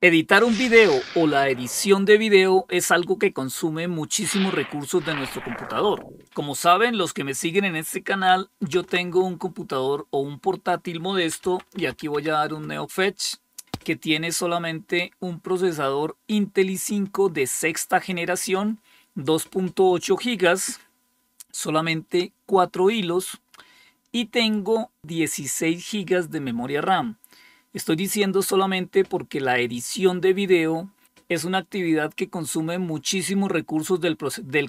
Editar un video o la edición de video es algo que consume muchísimos recursos de nuestro computador. Como saben los que me siguen en este canal, yo tengo un computador o un portátil modesto y aquí voy a dar un NeoFetch que tiene solamente un procesador Intel i5 de sexta generación, 2.8 GB, solamente 4 hilos y tengo 16 GB de memoria RAM. Estoy diciendo solamente porque la edición de video es una actividad que consume muchísimos recursos del,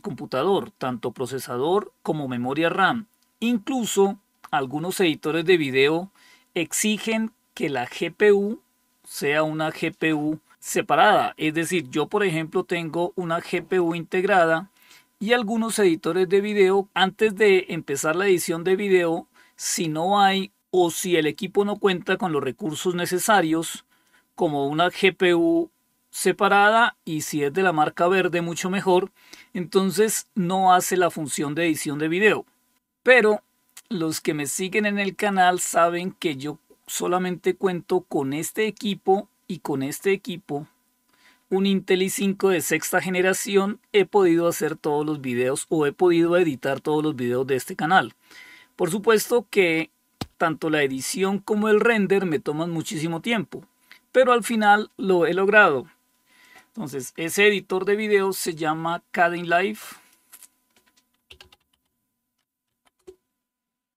computador, tanto procesador como memoria RAM. Incluso algunos editores de video exigen que la GPU sea una GPU separada. Es decir, yo por ejemplo tengo una GPU integrada y algunos editores de video, antes de empezar la edición de video, si no hay o si el equipo no cuenta con los recursos necesarios, como una GPU separada y si es de la marca verde mucho mejor, entonces no hace la función de edición de video. Pero los que me siguen en el canal saben que yo solamente cuento con este equipo y con este equipo, un Intel i5 de sexta generación, he podido hacer todos los videos o he podido editar todos los videos de este canal. Por supuesto que tanto la edición como el render me toman muchísimo tiempo, pero al final lo he logrado. Entonces, ese editor de video se llama Cading Life